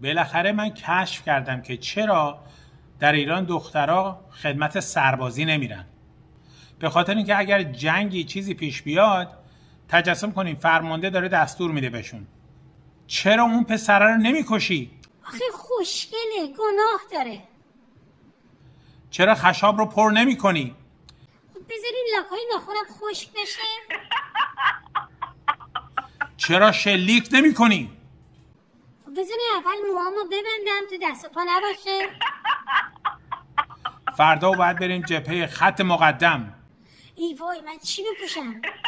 بالاخره من کشف کردم که چرا در ایران دخترها خدمت سربازی نمیرن به خاطر اینکه اگر جنگی چیزی پیش بیاد تجسم کنیم فرمانده داره دستور میده بهشون چرا اون پسره رو نمیکشی آخه خوشگله گناه داره چرا خشاب رو پر نمی کنی؟ خب بذاریم لکای نخورم خشک بشه چرا شلیک نمی کنی؟ بزنی خب اول موهامو ببندم تو دست پا نباشه فردا باید بریم جپه خط مقدم ای وای من چی بپوشم